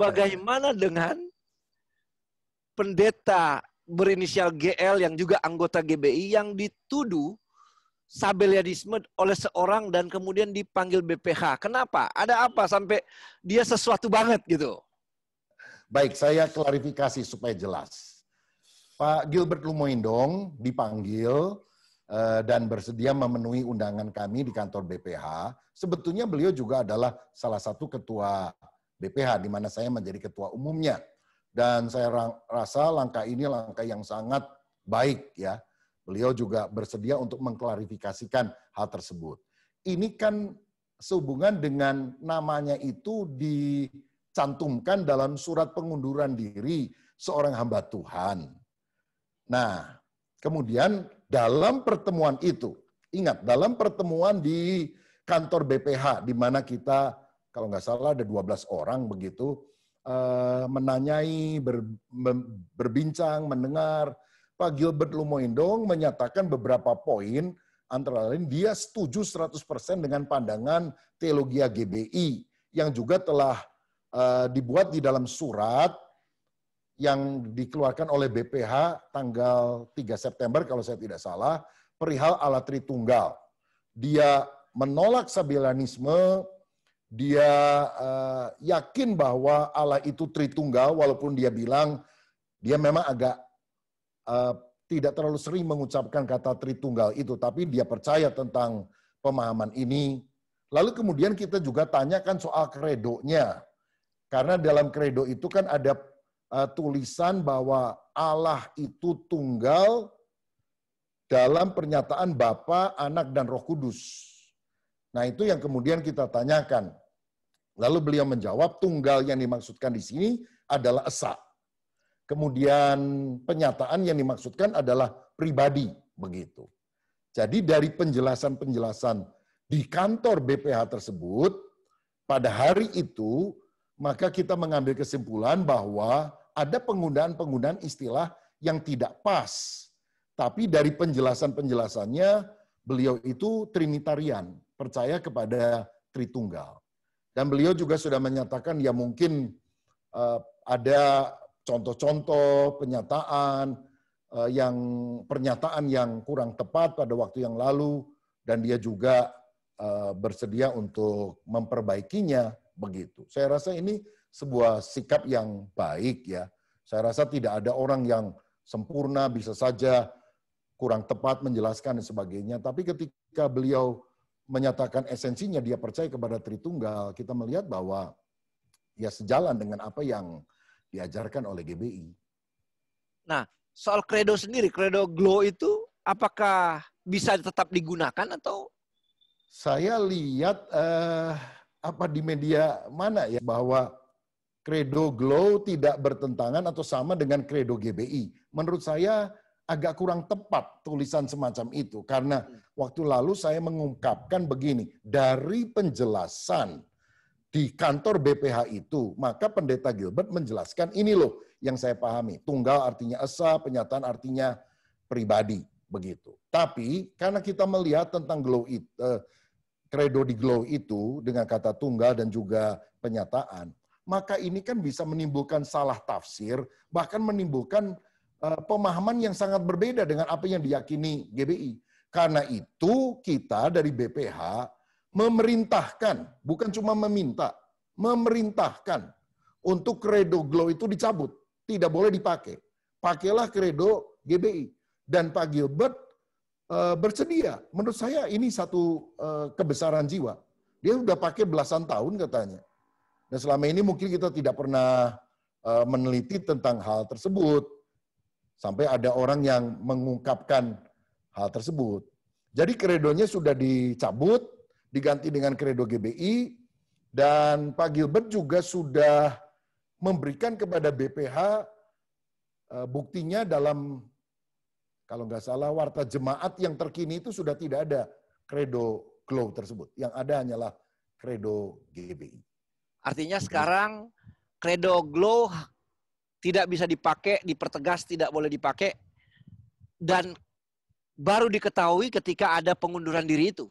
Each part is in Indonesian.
Bagaimana dengan pendeta berinisial GL yang juga anggota GBI yang dituduh sabeliadisme oleh seorang dan kemudian dipanggil BPH. Kenapa? Ada apa sampai dia sesuatu banget gitu? Baik, saya klarifikasi supaya jelas. Pak Gilbert Lumoindong dipanggil eh, dan bersedia memenuhi undangan kami di kantor BPH. Sebetulnya beliau juga adalah salah satu ketua BPH, di mana saya menjadi ketua umumnya. Dan saya rasa langkah ini langkah yang sangat baik ya. Beliau juga bersedia untuk mengklarifikasikan hal tersebut. Ini kan sehubungan dengan namanya itu dicantumkan dalam surat pengunduran diri seorang hamba Tuhan. Nah, kemudian dalam pertemuan itu, ingat dalam pertemuan di kantor BPH di mana kita kalau nggak salah ada 12 orang begitu uh, menanyai, ber, berbincang, mendengar. Pak Gilbert Lumoindong menyatakan beberapa poin antara lain dia setuju 100% dengan pandangan teologi GBI yang juga telah uh, dibuat di dalam surat yang dikeluarkan oleh BPH tanggal 3 September kalau saya tidak salah perihal alat Tritunggal. Dia menolak sabilanisme dia uh, yakin bahwa Allah itu Tritunggal walaupun dia bilang dia memang agak uh, tidak terlalu sering mengucapkan kata Tritunggal itu tapi dia percaya tentang pemahaman ini. Lalu kemudian kita juga tanyakan soal kredonya. Karena dalam kredo itu kan ada uh, tulisan bahwa Allah itu tunggal dalam pernyataan Bapa, Anak dan Roh Kudus. Nah, itu yang kemudian kita tanyakan. Lalu beliau menjawab, tunggal yang dimaksudkan di sini adalah esa. Kemudian penyataan yang dimaksudkan adalah pribadi, begitu. Jadi dari penjelasan-penjelasan di kantor BPH tersebut, pada hari itu, maka kita mengambil kesimpulan bahwa ada penggunaan-penggunaan istilah yang tidak pas. Tapi dari penjelasan-penjelasannya, beliau itu Trinitarian, percaya kepada Tritunggal. Dan beliau juga sudah menyatakan ya mungkin uh, ada contoh-contoh penyataan uh, yang pernyataan yang kurang tepat pada waktu yang lalu dan dia juga uh, bersedia untuk memperbaikinya begitu. Saya rasa ini sebuah sikap yang baik ya. Saya rasa tidak ada orang yang sempurna bisa saja kurang tepat menjelaskan dan sebagainya. Tapi ketika beliau menyatakan esensinya dia percaya kepada Tritunggal, kita melihat bahwa ya sejalan dengan apa yang diajarkan oleh GBI. Nah, soal kredo sendiri, kredo glow itu apakah bisa tetap digunakan atau? Saya lihat eh, apa di media mana ya bahwa kredo glow tidak bertentangan atau sama dengan kredo GBI. Menurut saya agak kurang tepat tulisan semacam itu karena waktu lalu saya mengungkapkan begini dari penjelasan di kantor BPH itu maka pendeta Gilbert menjelaskan ini loh yang saya pahami tunggal artinya esa penyataan artinya pribadi begitu tapi karena kita melihat tentang glow it kredo eh, di glow itu dengan kata tunggal dan juga penyataan maka ini kan bisa menimbulkan salah tafsir bahkan menimbulkan Eh, pemahaman yang sangat berbeda dengan apa yang diyakini GBI. Karena itu kita dari BPH memerintahkan, bukan cuma meminta, memerintahkan untuk kredo GLOW itu dicabut. Tidak boleh dipakai. Pakailah kredo GBI. Dan Pak Gilbert e, bersedia. Menurut saya ini satu e, kebesaran jiwa. Dia sudah pakai belasan tahun katanya. Dan selama ini mungkin kita tidak pernah e, meneliti tentang hal tersebut Sampai ada orang yang mengungkapkan hal tersebut. Jadi kredonya sudah dicabut, diganti dengan kredo GBI, dan Pak Gilbert juga sudah memberikan kepada BPH eh, buktinya dalam kalau nggak salah warta jemaat yang terkini itu sudah tidak ada kredo glow tersebut. Yang ada hanyalah kredo GBI. Artinya gitu. sekarang kredo glow tidak bisa dipakai, dipertegas tidak boleh dipakai, dan baru diketahui ketika ada pengunduran diri itu.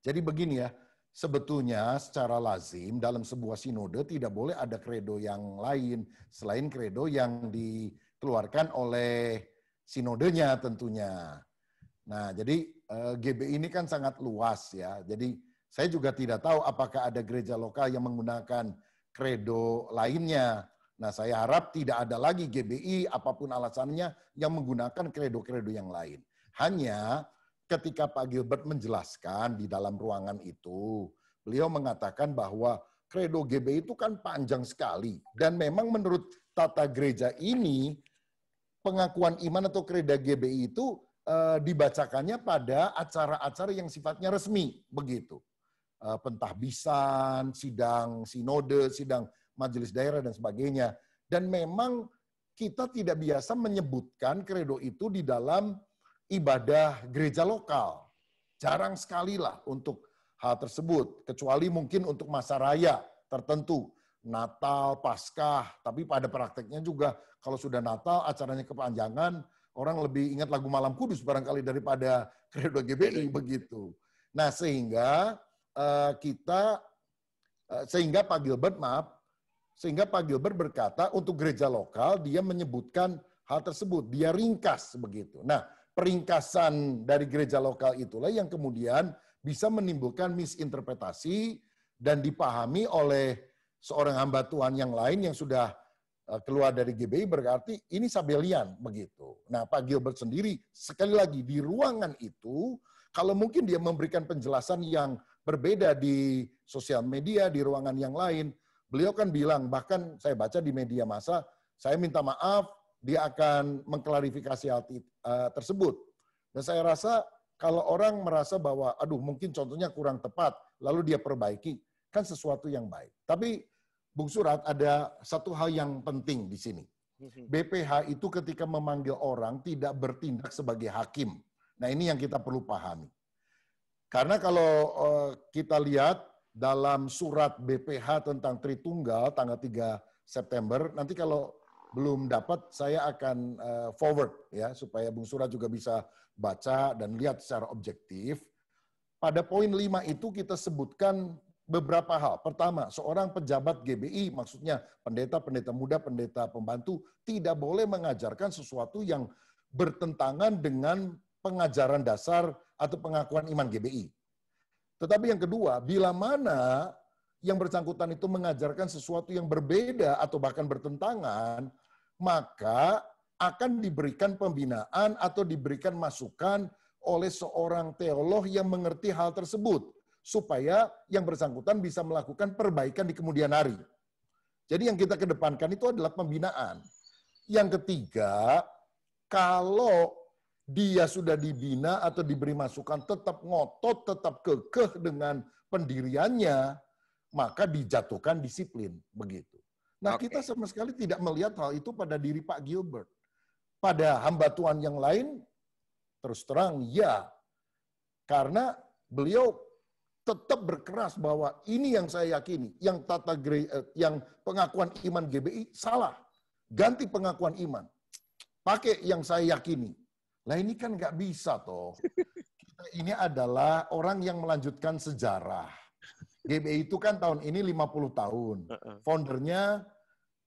Jadi begini ya, sebetulnya secara lazim dalam sebuah sinode tidak boleh ada kredo yang lain selain kredo yang dikeluarkan oleh sinodenya tentunya. Nah, jadi eh, GB ini kan sangat luas ya. Jadi saya juga tidak tahu apakah ada gereja lokal yang menggunakan kredo lainnya. Nah, saya harap tidak ada lagi GBI apapun alasannya yang menggunakan kredo-kredo yang lain. Hanya ketika Pak Gilbert menjelaskan di dalam ruangan itu, beliau mengatakan bahwa kredo GBI itu kan panjang sekali dan memang menurut tata gereja ini pengakuan iman atau kredo GBI itu e, dibacakannya pada acara-acara yang sifatnya resmi, begitu. E, pentahbisan, sidang sinode, sidang majelis daerah dan sebagainya. Dan memang kita tidak biasa menyebutkan kredo itu di dalam ibadah gereja lokal. Jarang sekali lah untuk hal tersebut, kecuali mungkin untuk masa raya tertentu. Natal, Paskah, tapi pada prakteknya juga kalau sudah Natal acaranya kepanjangan, orang lebih ingat lagu Malam Kudus barangkali daripada Kredo GBI iya. begitu. Nah sehingga uh, kita, uh, sehingga Pak Gilbert maaf, sehingga Pak Gilbert berkata untuk gereja lokal dia menyebutkan hal tersebut. Dia ringkas begitu. Nah, peringkasan dari gereja lokal itulah yang kemudian bisa menimbulkan misinterpretasi dan dipahami oleh seorang hamba Tuhan yang lain yang sudah eh, keluar dari GBI berarti ini Sabelian begitu. Nah, Pak Gilbert sendiri sekali lagi di ruangan itu kalau mungkin dia memberikan penjelasan yang berbeda di sosial media, di ruangan yang lain, Beliau kan bilang, bahkan saya baca di media massa, saya minta maaf, dia akan mengklarifikasi hal uh, tersebut. Dan saya rasa kalau orang merasa bahwa, aduh mungkin contohnya kurang tepat, lalu dia perbaiki, kan sesuatu yang baik. Tapi Bung Surat ada satu hal yang penting di sini. Mm-hmm. BPH itu ketika memanggil orang tidak bertindak sebagai hakim. Nah ini yang kita perlu pahami. Karena kalau uh, kita lihat dalam surat BPH tentang Tritunggal tanggal 3 September. Nanti kalau belum dapat, saya akan uh, forward ya supaya Bung Surat juga bisa baca dan lihat secara objektif. Pada poin 5 itu kita sebutkan beberapa hal. Pertama, seorang pejabat GBI, maksudnya pendeta, pendeta muda, pendeta pembantu, tidak boleh mengajarkan sesuatu yang bertentangan dengan pengajaran dasar atau pengakuan iman GBI. Tetapi yang kedua, bila mana yang bersangkutan itu mengajarkan sesuatu yang berbeda atau bahkan bertentangan, maka akan diberikan pembinaan atau diberikan masukan oleh seorang teolog yang mengerti hal tersebut supaya yang bersangkutan bisa melakukan perbaikan di kemudian hari. Jadi yang kita kedepankan itu adalah pembinaan. Yang ketiga, kalau dia sudah dibina atau diberi masukan tetap ngotot, tetap kekeh dengan pendiriannya, maka dijatuhkan disiplin begitu. Nah, okay. kita sama sekali tidak melihat hal itu pada diri Pak Gilbert. Pada hamba Tuhan yang lain terus terang ya. Karena beliau tetap berkeras bahwa ini yang saya yakini, yang tata eh, yang pengakuan iman GBI salah. Ganti pengakuan iman. Pakai yang saya yakini. Lah ini kan nggak bisa toh. Kita ini adalah orang yang melanjutkan sejarah. GBI itu kan tahun ini 50 tahun. Foundernya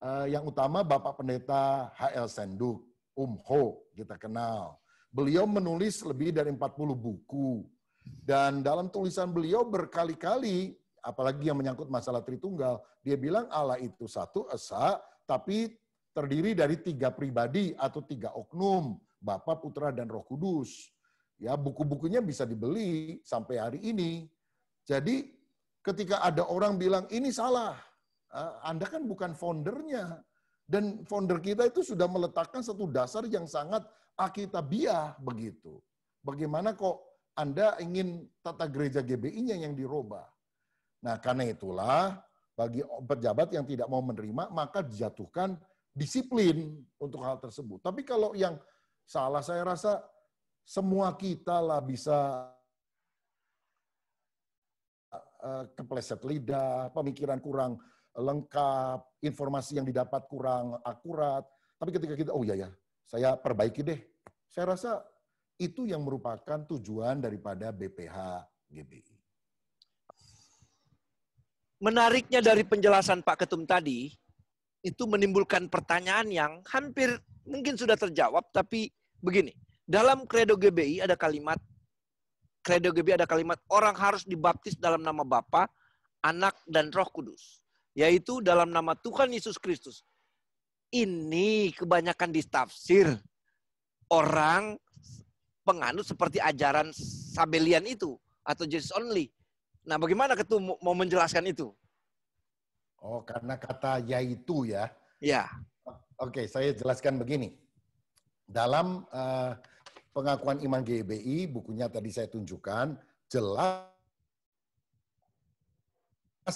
uh, yang utama Bapak Pendeta HL Senduk, Um Ho, kita kenal. Beliau menulis lebih dari 40 buku. Dan dalam tulisan beliau berkali-kali, apalagi yang menyangkut masalah Tritunggal, dia bilang Allah itu satu esa, tapi terdiri dari tiga pribadi atau tiga oknum Bapak Putra, dan Roh Kudus. Ya, buku-bukunya bisa dibeli sampai hari ini. Jadi ketika ada orang bilang ini salah, eh, Anda kan bukan foundernya. Dan founder kita itu sudah meletakkan satu dasar yang sangat akitabiah begitu. Bagaimana kok Anda ingin tata gereja GBI-nya yang dirubah? Nah, karena itulah bagi pejabat yang tidak mau menerima, maka dijatuhkan disiplin untuk hal tersebut. Tapi kalau yang salah. Saya rasa semua kita lah bisa eh, kepleset lidah, pemikiran kurang lengkap, informasi yang didapat kurang akurat. Tapi ketika kita, oh iya ya, saya perbaiki deh. Saya rasa itu yang merupakan tujuan daripada BPH GBI. Menariknya dari penjelasan Pak Ketum tadi, itu menimbulkan pertanyaan yang hampir mungkin sudah terjawab, tapi begini. Dalam kredo GBI ada kalimat, kredo GBI ada kalimat, orang harus dibaptis dalam nama Bapa, anak, dan roh kudus. Yaitu dalam nama Tuhan Yesus Kristus. Ini kebanyakan distafsir. Orang penganut seperti ajaran Sabelian itu, atau Jesus Only. Nah bagaimana ketua mau menjelaskan itu? Oh, karena kata yaitu ya. Ya. Oke, okay, saya jelaskan begini. Dalam uh, pengakuan iman GBI, bukunya tadi saya tunjukkan, jelas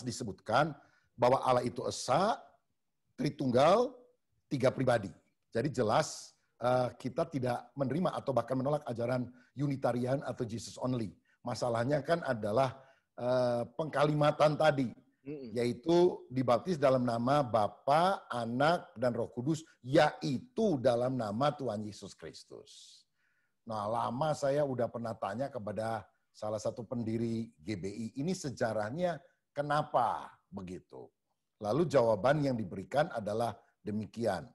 disebutkan bahwa Allah itu Esa, Tritunggal, tiga pribadi. Jadi jelas uh, kita tidak menerima atau bahkan menolak ajaran Unitarian atau Jesus Only. Masalahnya kan adalah uh, eh, pengkalimatan tadi yaitu dibaptis dalam nama Bapa, Anak, dan Roh Kudus, yaitu dalam nama Tuhan Yesus Kristus. Nah, lama saya udah pernah tanya kepada salah satu pendiri GBI, ini sejarahnya kenapa begitu? Lalu jawaban yang diberikan adalah demikian.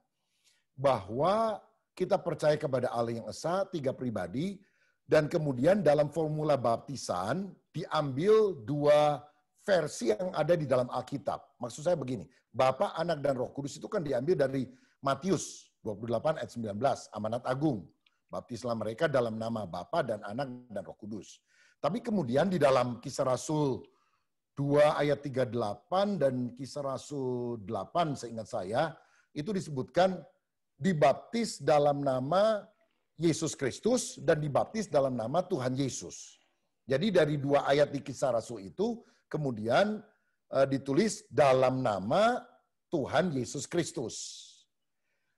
Bahwa kita percaya kepada Allah yang Esa, tiga pribadi, dan kemudian dalam formula baptisan diambil dua versi yang ada di dalam Alkitab. Maksud saya begini, Bapak, Anak, dan Roh Kudus itu kan diambil dari Matius 28 ayat 19, amanat agung. Baptislah mereka dalam nama Bapa dan Anak dan Roh Kudus. Tapi kemudian di dalam kisah Rasul 2 ayat 38 dan kisah Rasul 8 seingat saya, itu disebutkan dibaptis dalam nama Yesus Kristus dan dibaptis dalam nama Tuhan Yesus. Jadi dari dua ayat di kisah Rasul itu, kemudian uh, ditulis dalam nama Tuhan Yesus Kristus.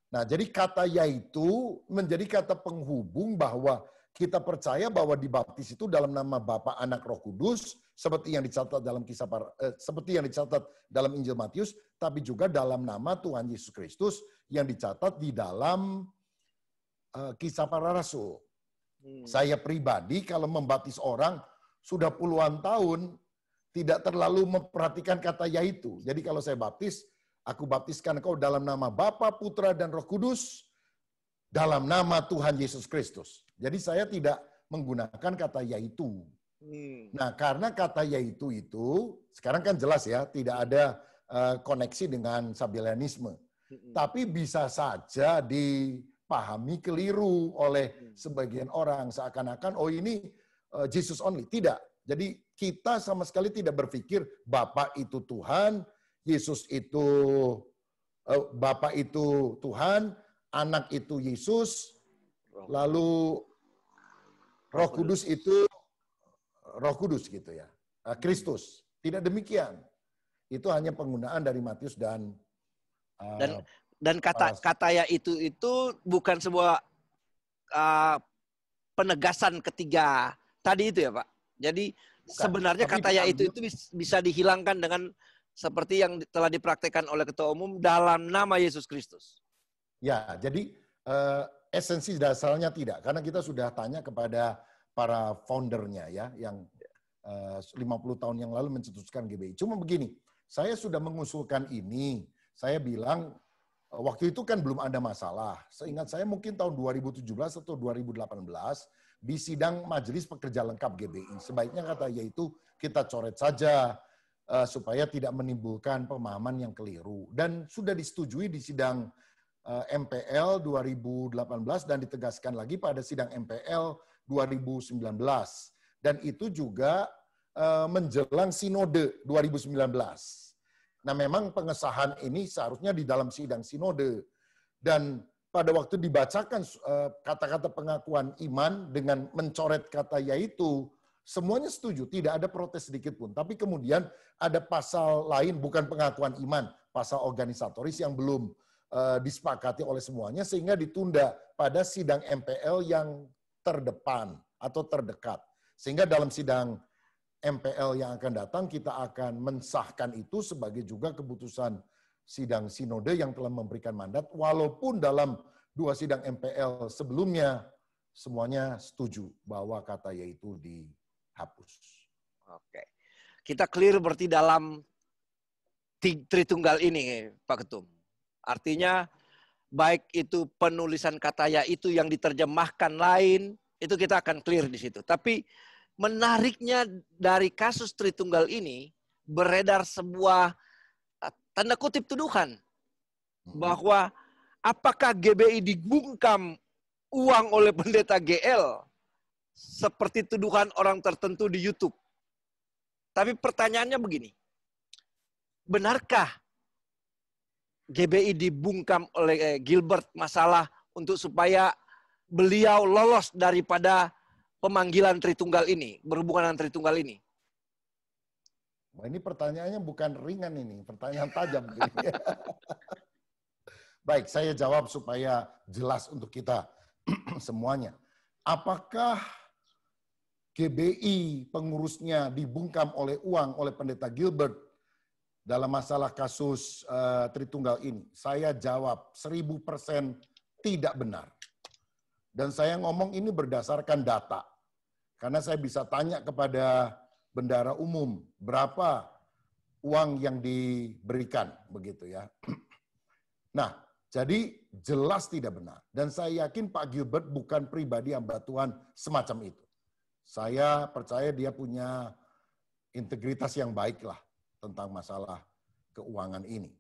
Nah, jadi kata yaitu menjadi kata penghubung bahwa kita percaya bahwa dibaptis itu dalam nama Bapa, Anak, Roh Kudus, seperti yang dicatat dalam kisah para, eh, seperti yang dicatat dalam Injil Matius, tapi juga dalam nama Tuhan Yesus Kristus yang dicatat di dalam eh, kisah para rasul. Hmm. Saya pribadi kalau membaptis orang sudah puluhan tahun, tidak terlalu memperhatikan kata ya itu. Jadi kalau saya baptis, aku baptiskan kau dalam nama Bapa, Putra, dan Roh Kudus, dalam nama Tuhan Yesus Kristus. Jadi saya tidak menggunakan kata yaitu. Hmm. Nah, karena kata ya itu, sekarang kan jelas ya, tidak ada uh, koneksi dengan sabilianisme. Hmm. Tapi bisa saja dipahami keliru oleh hmm. sebagian orang seakan-akan oh ini uh, Jesus only. Tidak. Jadi kita sama sekali tidak berpikir Bapak itu Tuhan, Yesus itu eh, Bapak itu Tuhan, anak itu Yesus, lalu Roh Kudus itu Roh Kudus gitu ya. Eh, Kristus. Tidak demikian. Itu hanya penggunaan dari Matius dan uh, dan dan kata uh, kata ya itu itu bukan sebuah uh, penegasan ketiga tadi itu ya, Pak. Jadi Sebenarnya Tapi kata ya itu itu bisa dihilangkan dengan seperti yang telah dipraktekkan oleh ketua umum dalam nama Yesus Kristus. Ya, jadi uh, esensi dasarnya tidak karena kita sudah tanya kepada para foundernya ya yang eh, uh, 50 tahun yang lalu mencetuskan GBI. Cuma begini, saya sudah mengusulkan ini. Saya bilang waktu itu kan belum ada masalah. Seingat saya mungkin tahun 2017 atau 2018 di sidang Majelis Pekerja Lengkap GBI. Sebaiknya kata yaitu kita coret saja uh, supaya tidak menimbulkan pemahaman yang keliru. Dan sudah disetujui di sidang uh, MPL 2018 dan ditegaskan lagi pada sidang MPL 2019. Dan itu juga uh, menjelang sinode 2019. Nah memang pengesahan ini seharusnya di dalam sidang sinode. Dan pada waktu dibacakan eh, kata-kata pengakuan iman dengan mencoret kata yaitu, semuanya setuju, tidak ada protes sedikit pun. Tapi kemudian ada pasal lain bukan pengakuan iman, pasal organisatoris yang belum eh, disepakati oleh semuanya sehingga ditunda pada sidang MPL yang terdepan atau terdekat. Sehingga dalam sidang MPL yang akan datang kita akan mensahkan itu sebagai juga keputusan sidang sinode yang telah memberikan mandat, walaupun dalam dua sidang MPL sebelumnya semuanya setuju bahwa kata yaitu dihapus. Oke. Kita clear berarti dalam tritunggal ini Pak Ketum. Artinya baik itu penulisan kata ya itu yang diterjemahkan lain, itu kita akan clear di situ. Tapi menariknya dari kasus tritunggal ini beredar sebuah tanda kutip tuduhan hmm. bahwa apakah GBI dibungkam uang oleh pendeta GL seperti tuduhan orang tertentu di YouTube. Tapi pertanyaannya begini. Benarkah GBI dibungkam oleh eh, Gilbert masalah untuk supaya beliau lolos daripada pemanggilan Tritunggal ini, berhubungan dengan Tritunggal ini? Wah, ini pertanyaannya bukan ringan ini, pertanyaan tajam. Baik, saya jawab supaya jelas untuk kita semuanya. Apakah GBI pengurusnya dibungkam oleh uang oleh pendeta Gilbert dalam masalah kasus uh, Tritunggal ini? Saya jawab seribu persen tidak benar. Dan saya ngomong ini berdasarkan data. Karena saya bisa tanya kepada bendara umum, berapa uang yang diberikan begitu ya. Nah, jadi jelas tidak benar dan saya yakin Pak Gilbert bukan pribadi hamba Tuhan semacam itu. Saya percaya dia punya integritas yang baik lah tentang masalah keuangan ini.